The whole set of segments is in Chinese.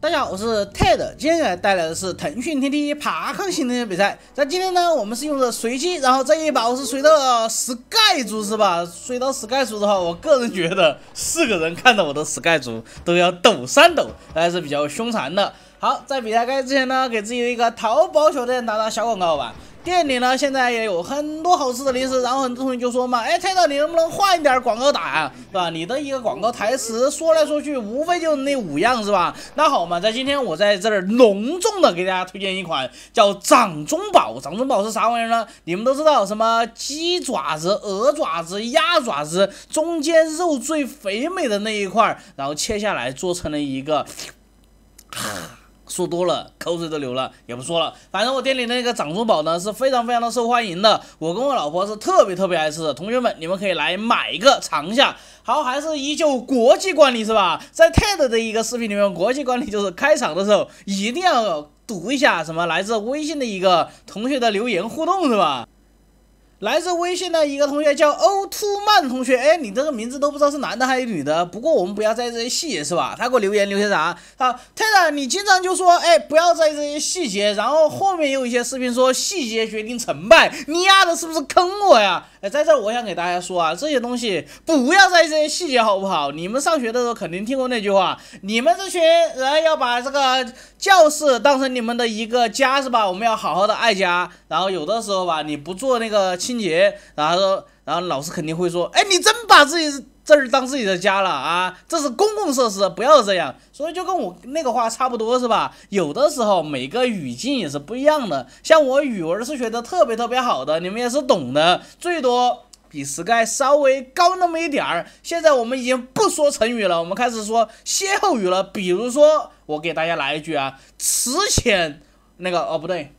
大家好，我是 Ted，今天来带来的是腾讯天梯爬坑型的比赛。在今天呢，我们是用的随机，然后这一把我是随到 Sky 组，是吧？随到 Sky 组的话，我个人觉得四个人看到我的 Sky 组都要抖三抖，还是比较凶残的。好，在比赛开始之前呢，给自己一个淘宝小店打打小广告吧。店里呢，现在也有很多好吃的零食，然后很多同学就说嘛，哎，菜刀你能不能换一点广告打啊？是吧？你的一个广告台词说来说去，无非就那五样，是吧？那好嘛，在今天我在这儿隆重的给大家推荐一款叫掌中宝，掌中宝是啥玩意儿呢？你们都知道什么鸡爪子、鹅爪子、鸭爪子中间肉最肥美的那一块儿，然后切下来做成了一个。说多了口水都流了，也不说了。反正我店里那个掌中宝呢是非常非常的受欢迎的，我跟我老婆是特别特别爱吃的。同学们，你们可以来买一个尝一下。好，还是依旧国际惯例是吧？在 TED 的一个视频里面，国际惯例就是开场的时候一定要读一下什么来自微信的一个同学的留言互动是吧？来自微信的一个同学叫欧突曼同学，哎，你这个名字都不知道是男的还是女的，不过我们不要在意这些细，节，是吧？他给我留言，留言啥？啊，泰坦，你经常就说，哎，不要在意这些细节，然后后面有一些视频说细节决定成败，你丫的是不是坑我呀？哎，在这我想给大家说啊，这些东西不要在意这些细节，好不好？你们上学的时候肯定听过那句话，你们这群人要把这个教室当成你们的一个家，是吧？我们要好好的爱家。然后有的时候吧，你不做那个清洁，然后说，然后老师肯定会说，哎，你真把自己这儿当自己的家了啊？这是公共设施，不要这样。所以就跟我那个话差不多，是吧？有的时候每个语境也是不一样的。像我语文是学的特别特别好的，你们也是懂的，最多比 sky 稍微高那么一点儿。现在我们已经不说成语了，我们开始说歇后语了。比如说，我给大家来一句啊，此前那个哦不对。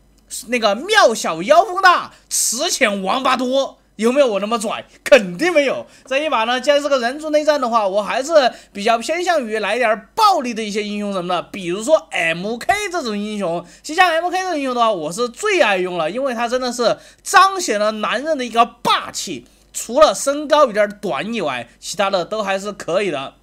那个庙小妖风大，池浅王八多，有没有我那么拽？肯定没有。这一把呢，既然是个人族内战的话，我还是比较偏向于来点暴力的一些英雄什么的，比如说 M K 这种英雄。其实像 M K 这种英雄的话，我是最爱用了，因为它真的是彰显了男人的一个霸气。除了身高有点短以外，其他的都还是可以的。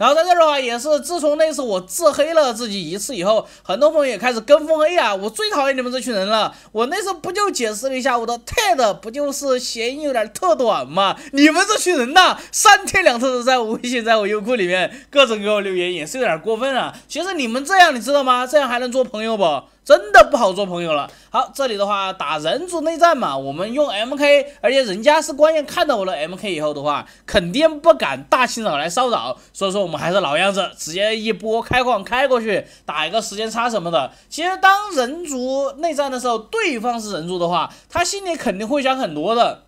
然后在这的话，也是自从那次我自黑了自己一次以后，很多朋友也开始跟风 A 啊！我最讨厌你们这群人了！我那次不就解释了一下我的 TED，不就是谐音有点特短吗？你们这群人呐，三天两头的在我微信、在我优酷里面各种给我留言，也是有点过分了。其实你们这样，你知道吗？这样还能做朋友不？真的不好做朋友了。好，这里的话打人族内战嘛，我们用 M K，而且人家是关键看到我的 M K 以后的话，肯定不敢大清早来骚扰。所以说我们还是老样子，直接一波开矿开过去，打一个时间差什么的。其实当人族内战的时候，对方是人族的话，他心里肯定会想很多的。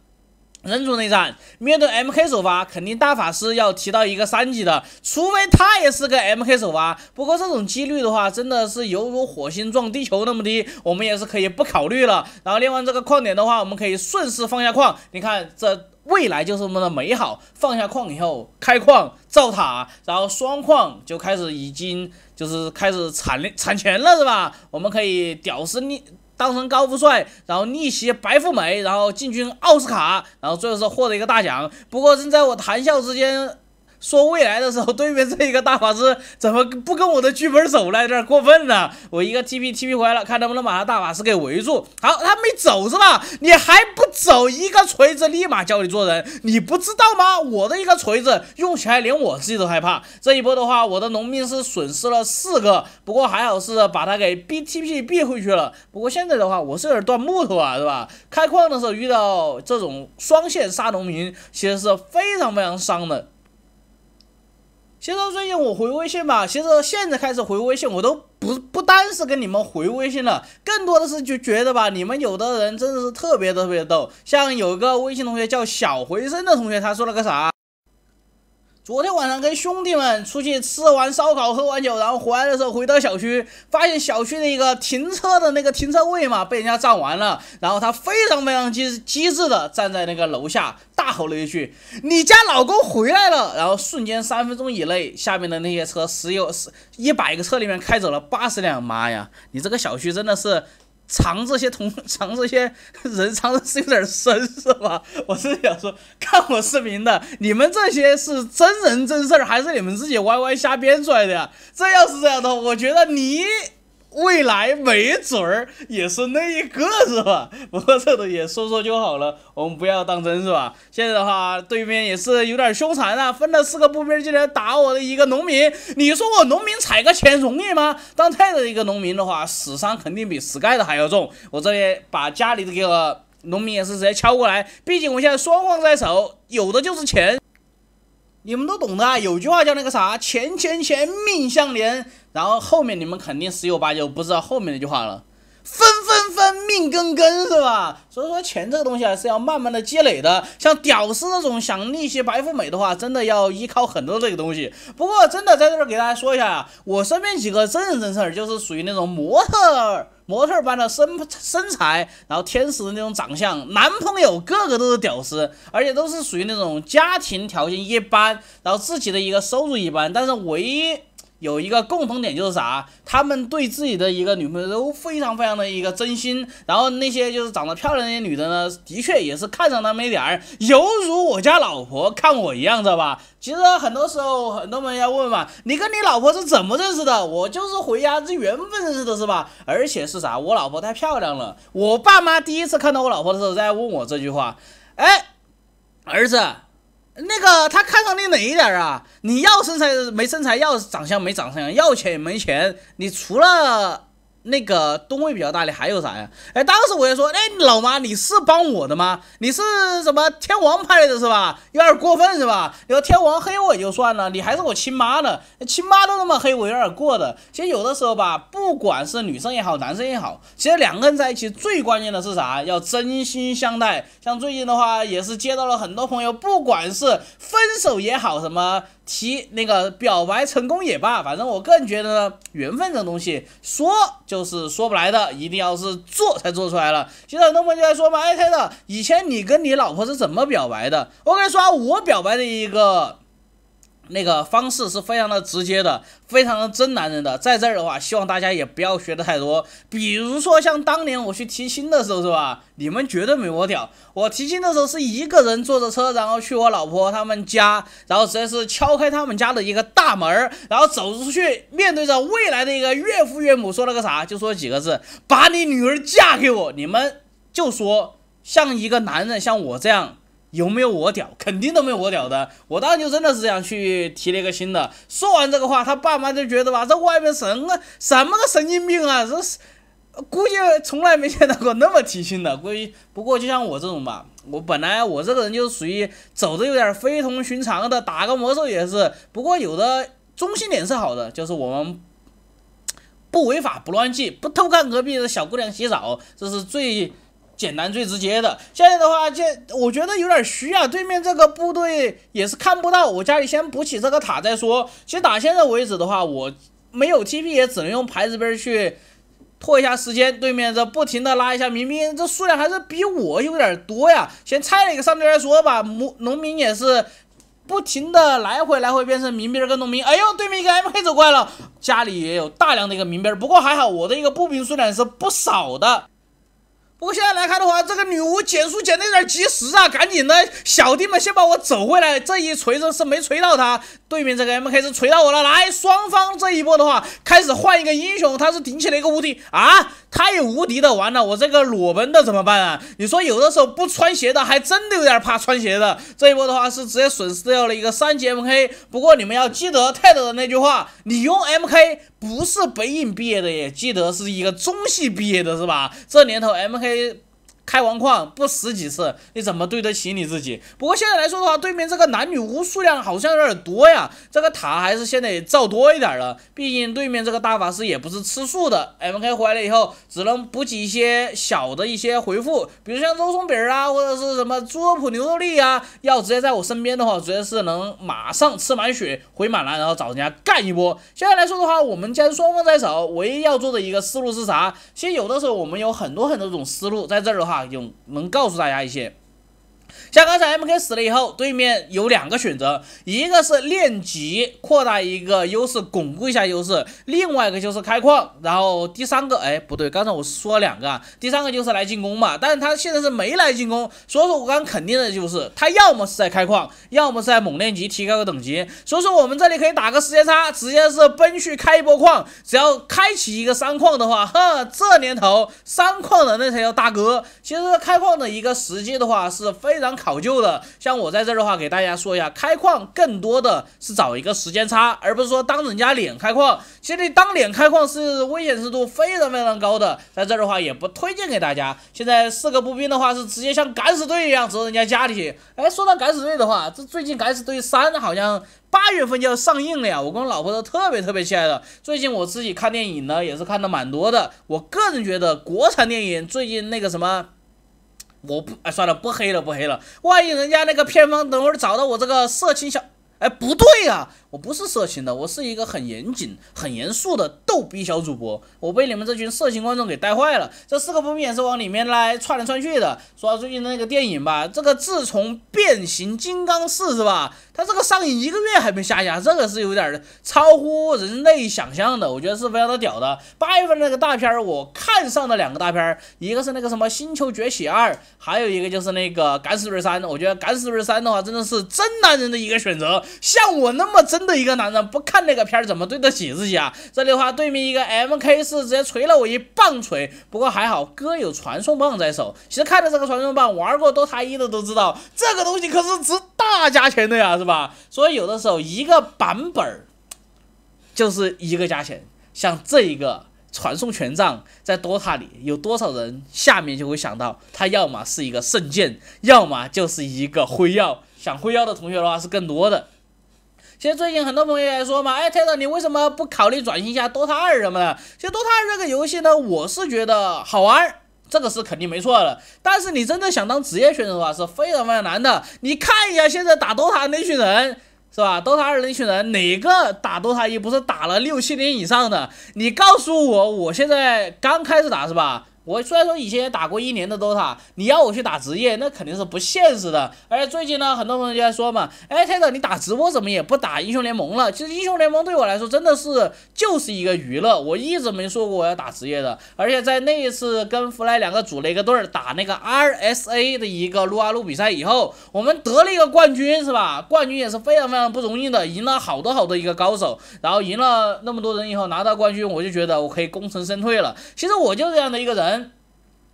人族内战，面对 MK 首发，肯定大法师要提到一个三级的，除非他也是个 MK 首发。不过这种几率的话，真的是犹如火星撞地球那么低，我们也是可以不考虑了。然后练完这个矿点的话，我们可以顺势放下矿。你看，这未来就是那么的美好。放下矿以后，开矿造塔，然后双矿就开始已经就是开始产产钱了，是吧？我们可以屌丝练。当成高富帅，然后逆袭白富美，然后进军奥斯卡，然后最后是获得一个大奖。不过正在我谈笑之间。说未来的时候，对面这一个大法师怎么不跟我的剧本走来点过分呢！我一个 T P T P 回来了，看能不能把他大法师给围住。好，他没走是吧？你还不走，一个锤子立马教你做人！你不知道吗？我的一个锤子用起来连我自己都害怕。这一波的话，我的农民是损失了四个，不过还好是把他给 B T P 避回去了。不过现在的话，我是有点断木头啊，是吧？开矿的时候遇到这种双线杀农民，其实是非常非常伤的。其实最近我回微信吧，其实现在开始回微信，我都不不单是跟你们回微信了，更多的是就觉得吧，你们有的人真的是特别特别逗。像有一个微信同学叫小回声的同学，他说了个啥？昨天晚上跟兄弟们出去吃完烧烤，喝完酒，然后回来的时候回到小区，发现小区的一个停车的那个停车位嘛，被人家占完了。然后他非常非常机机智的站在那个楼下大吼了一句：“你家老公回来了！”然后瞬间三分钟以内，下面的那些车十有十一百个车里面开走了八十辆。妈呀，你这个小区真的是。藏这些同藏 这些人藏的是有点深是吧？我是想说，看我视频的，你们这些是真人真事儿，还是你们自己歪歪瞎编出来的呀？这要是这样的话，我觉得你。未来没准儿也是那一个是吧？不过这个也说说就好了，我们不要当真是吧？现在的话，对面也是有点凶残啊，分了四个步兵进来打我的一个农民。你说我农民采个钱容易吗？当菜的一个农民的话，死伤肯定比 sky 的还要重。我这边把家里的给我农民也是直接敲过来，毕竟我现在双矿在手，有的就是钱。你们都懂的，啊，有句话叫那个啥“钱钱钱命相连”，然后后面你们肯定十有八九不知道后面那句话了。分分分，命根根是吧？所以说钱这个东西还是要慢慢的积累的。像屌丝那种想逆袭白富美的话，真的要依靠很多这个东西。不过真的在这儿给大家说一下啊，我身边几个真人真事儿，就是属于那种模特模特般的身身材，然后天使的那种长相，男朋友个个都是屌丝，而且都是属于那种家庭条件一般，然后自己的一个收入一般，但是唯一。有一个共同点就是啥，他们对自己的一个女朋友都非常非常的一个真心，然后那些就是长得漂亮那些女的呢，的确也是看上他们一点儿，犹如我家老婆看我一样，知道吧？其实很多时候很多人要问嘛，你跟你老婆是怎么认识的？我就是回家这缘分认识的，是吧？而且是啥？我老婆太漂亮了，我爸妈第一次看到我老婆的时候在问我这句话，哎，儿子。那个他看上你哪一点啊？你要身材没身材，要长相没长相，要钱也没钱，你除了……那个吨位比较大的还有啥呀？哎，当时我就说，哎，老妈，你是帮我的吗？你是什么天王派的是吧？有点过分是吧？你说天王黑我就算了，你还是我亲妈呢，亲妈都那么黑我有点过的。其实有的时候吧，不管是女生也好，男生也好，其实两个人在一起最关键的是啥？要真心相待。像最近的话，也是接到了很多朋友，不管是分手也好，什么。提那个表白成功也罢，反正我个人觉得呢，缘分这种东西说就是说不来的，一定要是做才做出来了。现在有那么就在说嘛，艾特的以前你跟你老婆是怎么表白的？我跟你说我表白的一个。那个方式是非常的直接的，非常的真男人的。在这儿的话，希望大家也不要学的太多。比如说像当年我去提亲的时候，是吧？你们绝对没我屌。我提亲的时候是一个人坐着车，然后去我老婆他们家，然后直接是敲开他们家的一个大门然后走出去，面对着未来的一个岳父岳母说了个啥？就说几个字：“把你女儿嫁给我。”你们就说像一个男人像我这样。有没有我屌？肯定都没有我屌的。我当时就真的是想去提那个新的。说完这个话，他爸妈就觉得吧，这外面什么什么个神经病啊！这是估计从来没见到过那么提心的。估计不过就像我这种吧，我本来我这个人就属于走的有点非同寻常的，打个魔兽也是。不过有的中心点是好的，就是我们不违法不乱纪，不偷看隔壁的小姑娘洗澡，这是最。简单最直接的，现在的话，这我觉得有点虚啊。对面这个部队也是看不到，我家里先补起这个塔再说。其实打现在为止的话，我没有 T P 也只能用牌子兵去拖一下时间。对面这不停的拉一下民兵，这数量还是比我有点多呀。先拆了一个上边再说吧。农农民也是不停的来回来回变成民兵跟农民。哎呦，对面一个 M K 走快了，家里也有大量的一个民兵，不过还好我的一个步兵数量是不少的。不过现在来看的话，这个女巫减速减的有点及时啊，赶紧的，小弟们先把我走回来。这一锤子是没锤到他，对面这个 MK 是锤到我了。来，双方这一波的话，开始换一个英雄，他是顶起了一个无敌啊，太无敌的，完了，我这个裸奔的怎么办啊？你说有的时候不穿鞋的，还真的有点怕穿鞋的。这一波的话是直接损失掉了一个三级 MK。不过你们要记得泰德的那句话，你用 MK。不是北影毕业的耶，记得是一个中戏毕业的是吧？这年头 M K。开完矿不死几次，你怎么对得起你自己？不过现在来说的话，对面这个男女巫数量好像有点多呀，这个塔还是先得造多一点了。毕竟对面这个大法师也不是吃素的。M K 回来以后，只能补给一些小的一些回复，比如像肉松饼啊，或者是什么猪肉脯、牛肉粒啊，要直接在我身边的话，直接是能马上吃满血、回满蓝，然后找人家干一波。现在来说的话，我们既然双方在手，唯一要做的一个思路是啥？其实有的时候我们有很多很多种思路在这儿的话。啊，用能告诉大家一些。像刚才 M K 死了以后，对面有两个选择，一个是练级扩大一个优势，巩固一下优势；另外一个就是开矿。然后第三个，哎，不对，刚才我说了两个啊，第三个就是来进攻嘛。但是他现在是没来进攻，所以说我刚肯定的就是他要么是在开矿，要么是在猛练级提高个等级。所以说我们这里可以打个时间差，直接是奔去开一波矿。只要开启一个三矿的话，呵，这年头三矿的那才叫大哥。其实开矿的一个时机的话，是非。非常考究的，像我在这儿的话，给大家说一下，开矿更多的是找一个时间差，而不是说当人家脸开矿。其实当脸开矿是危险程度非常非常高的，在这儿的话也不推荐给大家。现在四个步兵的话是直接像敢死队一样走人家家里。哎，说到敢死队的话，这最近《敢死队三》好像八月份就要上映了呀！我跟我老婆都特别特别期待的。最近我自己看电影呢，也是看的蛮多的。我个人觉得国产电影最近那个什么。我不哎，算了，不黑了，不黑了。万一人家那个片方等会儿找到我这个色情小，哎，不对呀。我不是色情的，我是一个很严谨、很严肃的逗逼小主播。我被你们这群色情观众给带坏了。这四个不面是往里面来串来串去的。说到最近那个电影吧，这个自从变形金刚四，是吧？它这个上映一个月还没下架，这个是有点超乎人类想象的。我觉得是非常的屌的。八月份那个大片儿，我看上的两个大片儿，一个是那个什么星球崛起二，还有一个就是那个敢死队三。我觉得敢死队三的话，真的是真男人的一个选择。像我那么真。真的一个男人不看那个片儿怎么对得起自己啊？这里的话，对面一个 MK 四直接锤了我一棒锤，不过还好哥有传送棒在手。其实看到这个传送棒，玩过 DOTA 一的都知道，这个东西可是值大价钱的呀，是吧？所以有的时候一个版本儿就是一个价钱。像这一个传送权杖，在 DOTA 里有多少人下面就会想到，它要么是一个圣剑，要么就是一个辉耀。想辉耀的同学的话是更多的。其实最近很多朋友也说嘛，哎，Taylor，你为什么不考虑转型一下《Dota 二》什么的？其实《Dota 二》这个游戏呢，我是觉得好玩，这个是肯定没错的，但是你真的想当职业选手的话，是非常非常难的。你看一下现在打《Dota》那群人，是吧，《Dota 二》那群人哪个打《Dota 一》不是打了六七年以上的？你告诉我，我现在刚开始打，是吧？我虽然说以前也打过一年的 Dota，你要我去打职业，那肯定是不现实的。而且最近呢，很多朋友就在说嘛，哎，泰呐，你打直播怎么也不打英雄联盟了？其实英雄联盟对我来说真的是就是一个娱乐，我一直没说过我要打职业的。而且在那一次跟弗莱两个组了一个队儿打那个 RSA 的一个撸啊撸比赛以后，我们得了一个冠军，是吧？冠军也是非常非常不容易的，赢了好多好多一个高手，然后赢了那么多人以后拿到冠军，我就觉得我可以功成身退了。其实我就这样的一个人。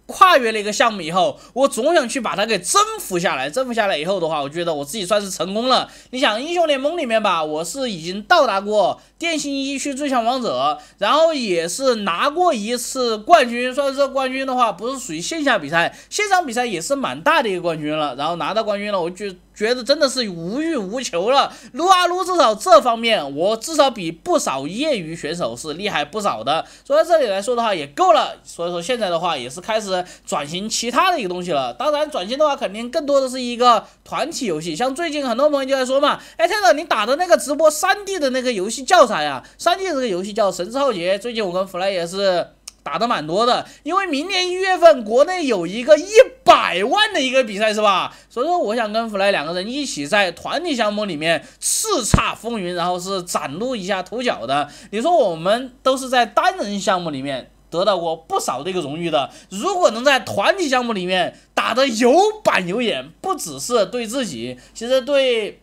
跨越了一个项目以后，我总想去把它给征服下来。征服下来以后的话，我觉得我自己算是成功了。你想，英雄联盟里面吧，我是已经到达过电信一区最强王者，然后也是拿过一次冠军。然说冠军的话，不是属于线下比赛，线上比赛也是蛮大的一个冠军了。然后拿到冠军了，我就。觉得真的是无欲无求了，撸啊撸至少这方面，我至少比不少业余选手是厉害不少的。说到这里来说的话也够了，所以说现在的话也是开始转型其他的一个东西了。当然转型的话肯定更多的是一个团体游戏，像最近很多朋友就在说嘛，哎，泰哥你打的那个直播三 D 的那个游戏叫啥呀？三 D 这个游戏叫《神之浩劫》，最近我跟弗莱也是。打得蛮多的，因为明年一月份国内有一个一百万的一个比赛是吧？所以说我想跟弗莱两个人一起在团体项目里面叱咤风云，然后是展露一下头角的。你说我们都是在单人项目里面得到过不少的一个荣誉的，如果能在团体项目里面打得有板有眼，不只是对自己，其实对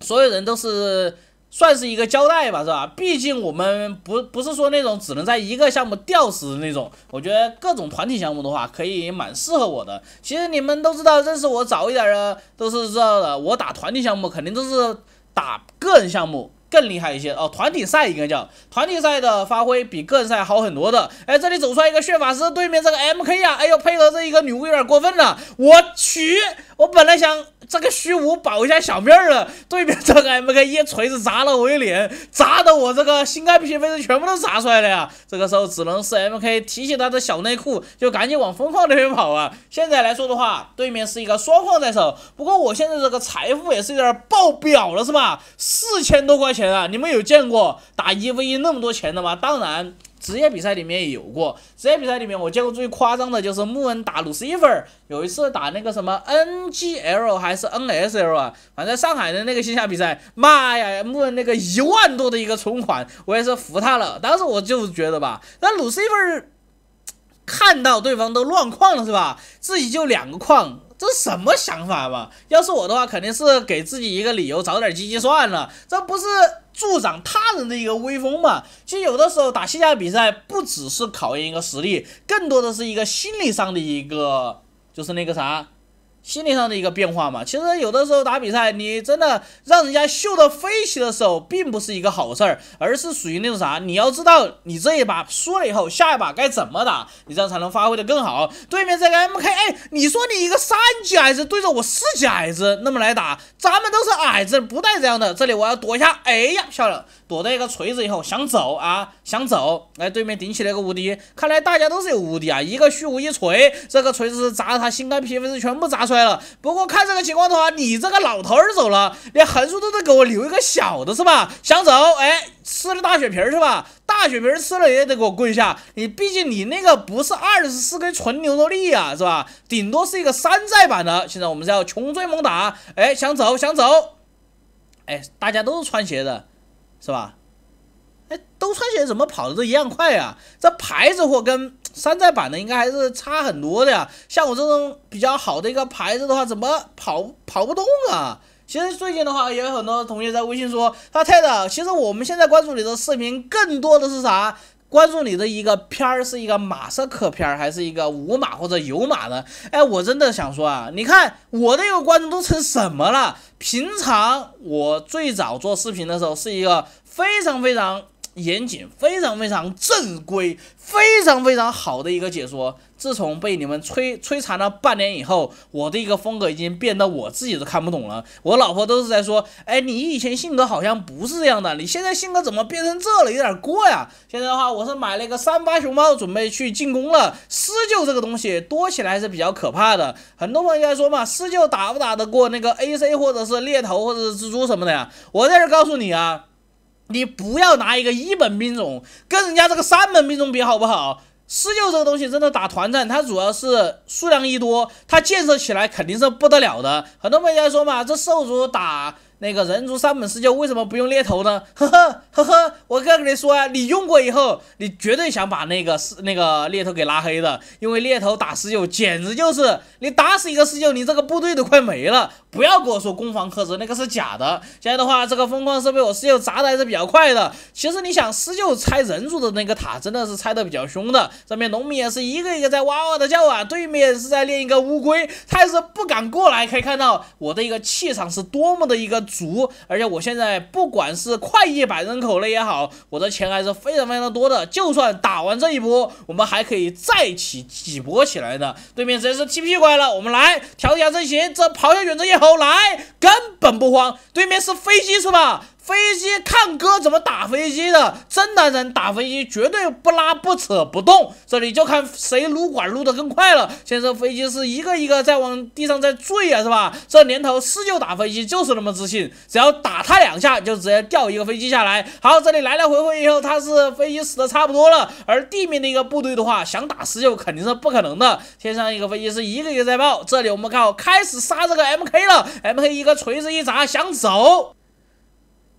所有人都是。算是一个交代吧，是吧？毕竟我们不不是说那种只能在一个项目吊死的那种，我觉得各种团体项目的话，可以蛮适合我的。其实你们都知道，认识我早一点的都是知道的，我打团体项目肯定都是打个人项目。更厉害一些哦，团体赛应该叫团体赛的发挥比个人赛好很多的。哎，这里走出来一个血法师，对面这个 M K 啊，哎呦，配合这一个女巫有点过分了。我去，我本来想这个虚无保一下小命儿的，对面这个 M K 一锤子砸了我一脸，砸的我这个心肝脾肺肾全部都砸出来了呀！这个时候只能是 M K 提起他的小内裤，就赶紧往风矿那边跑啊！现在来说的话，对面是一个双矿在手，不过我现在这个财富也是有点爆表了，是吧？四千多块钱。啊！你们有见过打一 v 一那么多钱的吗？当然，职业比赛里面也有过。职业比赛里面，我见过最夸张的就是木恩打 Lucifer，有一次打那个什么 NGL 还是 NSL 啊，反正上海的那个线下比赛，妈呀，木恩那个一万多的一个存款，我也是服他了。当时我就觉得吧，那 Lucifer。看到对方都乱矿了是吧，自己就两个矿。这什么想法吧？要是我的话，肯定是给自己一个理由，早点积极算了。这不是助长他人的一个威风吗？其实有的时候打线下比赛，不只是考验一个实力，更多的是一个心理上的一个，就是那个啥。心理上的一个变化嘛，其实有的时候打比赛，你真的让人家秀到飞起的时候，并不是一个好事儿，而是属于那种啥？你要知道，你这一把输了以后，下一把该怎么打？你这样才能发挥的更好。对面这个 M K，哎，你说你一个三级矮子对着我四级矮子，那么来打，咱们都是矮子，不带这样的。这里我要躲一下，哎呀，漂亮，躲掉一个锤子以后想走啊，想走，来对面顶起来个无敌，看来大家都是有无敌啊，一个虚无一锤，这个锤子砸他心肝脾肺是全部砸出。来了，不过看这个情况的话，你这个老头儿走了，连横竖都得给我留一个小的，是吧？想走，哎，吃了大雪皮是吧？大雪皮吃了也得给我跪下。你毕竟你那个不是二十四根纯牛肉粒啊，是吧？顶多是一个山寨版的。现在我们是要穷追猛打，哎，想走想走，哎，大家都是穿鞋的，是吧？哎，都穿鞋，怎么跑的都一样快啊？这牌子货跟。山寨版的应该还是差很多的呀，像我这种比较好的一个牌子的话，怎么跑跑不动啊？其实最近的话，也有很多同学在微信说，他泰的。其实我们现在关注你的视频更多的是啥？关注你的一个片儿是一个马赛克片儿，还是一个无码或者有码的？哎，我真的想说啊，你看我的一个观众都成什么了？平常我最早做视频的时候是一个非常非常。严谨，非常非常正规，非常非常好的一个解说。自从被你们摧摧残了半年以后，我的一个风格已经变得我自己都看不懂了。我老婆都是在说：“哎，你以前性格好像不是这样的，你现在性格怎么变成这了？有点过呀。”现在的话，我是买了一个三八熊猫，准备去进攻了。狮鹫这个东西多起来是比较可怕的。很多朋友在说嘛，狮鹫打不打得过那个 AC 或者是猎头或者是蜘蛛什么的呀？我在这告诉你啊。你不要拿一个一本兵种跟人家这个三本兵种比好不好？狮鹫这个东西真的打团战，它主要是数量一多，它建设起来肯定是不得了的。很多玩家说嘛，这兽族打。那个人族三本狮鹫为什么不用猎头呢？呵呵呵呵，我再跟你说啊，你用过以后，你绝对想把那个是那个猎头给拉黑的，因为猎头打狮鹫简直就是，你打死一个狮鹫，你这个部队都快没了。不要跟我说攻防克制，那个是假的。现在的话，这个风狂是被我狮鹫砸的还是比较快的。其实你想狮鹫拆人族的那个塔，真的是拆的比较凶的。上面农民也是一个一个在哇哇的叫啊，对面是在练一个乌龟，他也是不敢过来。可以看到我的一个气场是多么的一个。足，而且我现在不管是快一百人口了也好，我的钱还是非常非常的多的。就算打完这一波，我们还可以再起几波起来的。对面直接是 T P 过来了，我们来调一下阵型，这咆哮犬阵也好来，根本不慌。对面是飞机是吧？飞机看哥怎么打飞机的，真男人打飞机绝对不拉不扯不动，这里就看谁撸管撸得更快了。现在飞机是一个一个在往地上在坠啊，是吧？这年头施救打飞机就是那么自信，只要打他两下就直接掉一个飞机下来。好，这里来来回回以后他是飞机死的差不多了，而地面的一个部队的话想打施救肯定是不可能的。天上一个飞机是一个一个在爆，这里我们看开始杀这个 M K 了，M K 一个锤子一砸想走。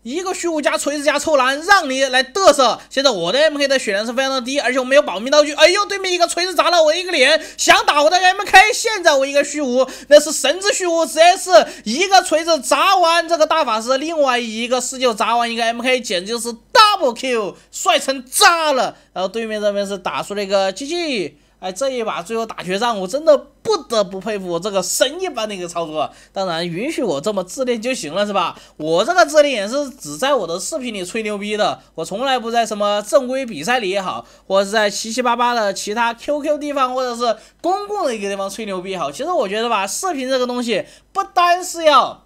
一个虚无加锤子加臭男，让你来得瑟！现在我的 MK 的血量是非常的低，而且我没有保命道具。哎呦，对面一个锤子砸了我一个脸，想打我的 MK！现在我一个虚无，那是神之虚无，直接是一个锤子砸完这个大法师，另外一个狮鹫砸完一个 MK，简直就是 double kill，帅成炸了！然后对面这边是打出了一个 G G。哎，这一把最后打决战，我真的不得不佩服我这个神一般的一个操作。当然，允许我这么自恋就行了，是吧？我这个自恋也是只在我的视频里吹牛逼的，我从来不在什么正规比赛里也好，或者是在七七八八的其他 QQ 地方或者是公共的一个地方吹牛逼也好。其实我觉得吧，视频这个东西不单是要。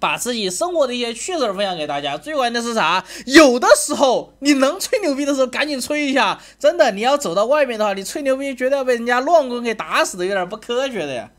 把自己生活的一些趣事儿分享给大家。最关键的是啥？有的时候你能吹牛逼的时候，赶紧吹一下。真的，你要走到外面的话，你吹牛逼，绝对要被人家乱棍给打死的，有点不科学的。呀。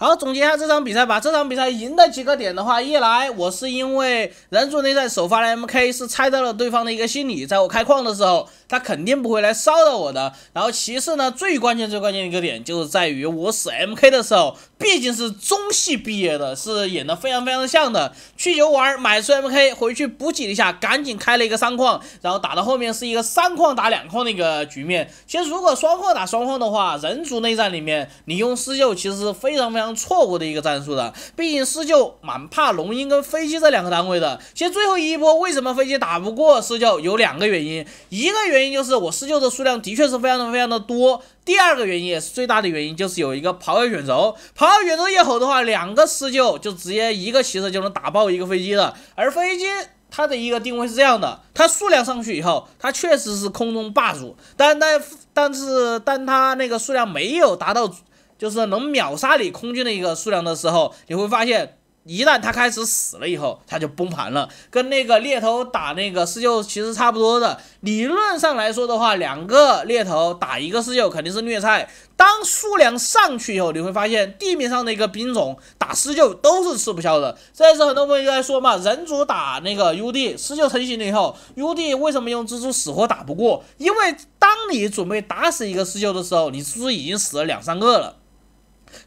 好，总结一下这场比赛吧。这场比赛赢的几个点的话，一来我是因为人族内战首发的 MK 是猜到了对方的一个心理，在我开矿的时候，他肯定不会来骚扰我的。然后其次呢，最关键最关键一个点，就是在于我使 MK 的时候，毕竟是中戏毕业的，是演的非常非常像的。去游玩买出 MK，回去补给一下，赶紧开了一个三矿，然后打到后面是一个三矿打两矿的一个局面。其实如果双矿打双矿的话，人族内战里面，你用施救其实是非常非常。错误的一个战术的，毕竟施救蛮怕龙鹰跟飞机这两个单位的。其实最后一波为什么飞机打不过施救，有两个原因，一个原因就是我施救的数量的确是非常的非常的多，第二个原因也是最大的原因就是有一个跑位卷轴，跑位卷轴一吼的话，两个施救就直接一个骑士就能打爆一个飞机了。而飞机它的一个定位是这样的，它数量上去以后，它确实是空中霸主，但但但是但它那个数量没有达到。就是能秒杀你空军的一个数量的时候，你会发现，一旦他开始死了以后，他就崩盘了。跟那个猎头打那个狮鹫其实差不多的。理论上来说的话，两个猎头打一个狮鹫肯定是虐菜。当数量上去以后，你会发现地面上的一个兵种打狮鹫都是吃不消的。这也是很多朋友在说嘛，人族打那个 UD 狮鹫成型了以后，UD 为什么用蜘蛛死活打不过？因为当你准备打死一个狮鹫的时候，你是不是已经死了两三个了？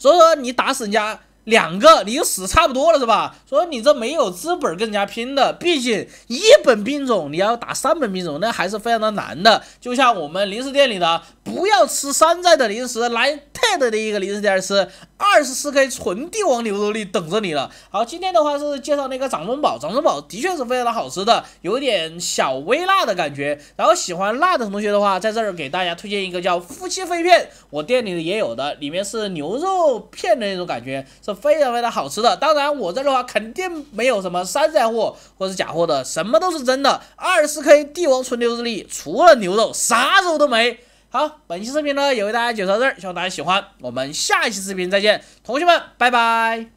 所以说，你打死人家两个，你就死差不多了，是吧？所以你这没有资本跟人家拼的，毕竟一本兵种你要打三本兵种，那还是非常的难的。就像我们零食店里的。不要吃山寨的零食，来 e 的的一个零食店吃，二十四 K 纯帝王牛肉粒等着你了。好，今天的话是介绍那个掌中宝，掌中宝的确是非常的好吃的，有点小微辣的感觉。然后喜欢辣的同学的话，在这儿给大家推荐一个叫夫妻肺片，我店里也有的，里面是牛肉片的那种感觉，是非常非常好吃的。当然我这的话肯定没有什么山寨货或者是假货的，什么都是真的。二十四 K 帝王纯牛肉粒，除了牛肉啥肉都没。好，本期视频呢也为大家说到这儿，希望大家喜欢。我们下一期视频再见，同学们，拜拜。